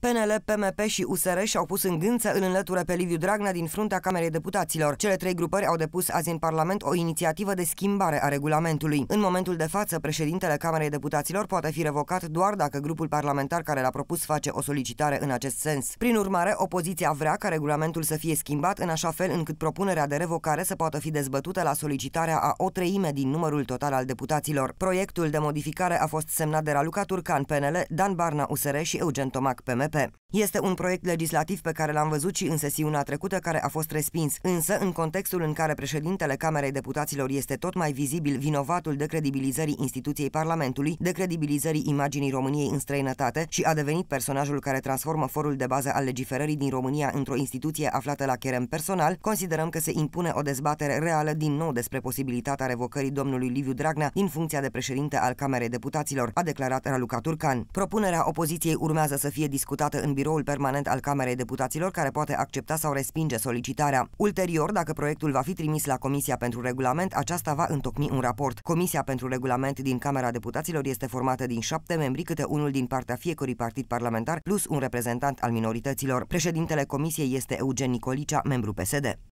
PNL, PMP și USR și-au pus în gând să îl înlăture pe Liviu Dragnea din fruntea Camerei Deputaților. Cele trei grupări au depus azi în Parlament o inițiativă de schimbare a regulamentului. În momentul de față, președintele Camerei Deputaților poate fi revocat doar dacă grupul parlamentar care l-a propus face o solicitare în acest sens. Prin urmare, opoziția vrea ca regulamentul să fie schimbat în așa fel încât propunerea de revocare să poată fi dezbătută la solicitarea a o treime din numărul total al deputaților. Proiectul de modificare a fost semnat de Raluca Turcan, PNL, Dan Barna, USR și Eugen Tomac, PMP. PNP. Este un proiect legislativ pe care l-am văzut și în sesiunea trecută care a fost respins, însă în contextul în care președintele Camerei Deputaților este tot mai vizibil vinovatul decredibilizării instituției Parlamentului, decredibilizării imaginii României în străinătate și a devenit personajul care transformă forul de bază al legiferării din România într-o instituție aflată la cherem personal, considerăm că se impune o dezbatere reală din nou despre posibilitatea revocării domnului Liviu Dragnea din funcția de președinte al Camerei Deputaților, a declarat Raluca Turcan. Propunerea opoziției urmează să fie discutată deputată în biroul permanent al Camerei Deputaților, care poate accepta sau respinge solicitarea. Ulterior, dacă proiectul va fi trimis la Comisia pentru Regulament, aceasta va întocmi un raport. Comisia pentru Regulament din Camera Deputaților este formată din șapte membri, câte unul din partea fiecărui partid parlamentar, plus un reprezentant al minorităților. Președintele Comisiei este Eugen Nicolicea, membru PSD.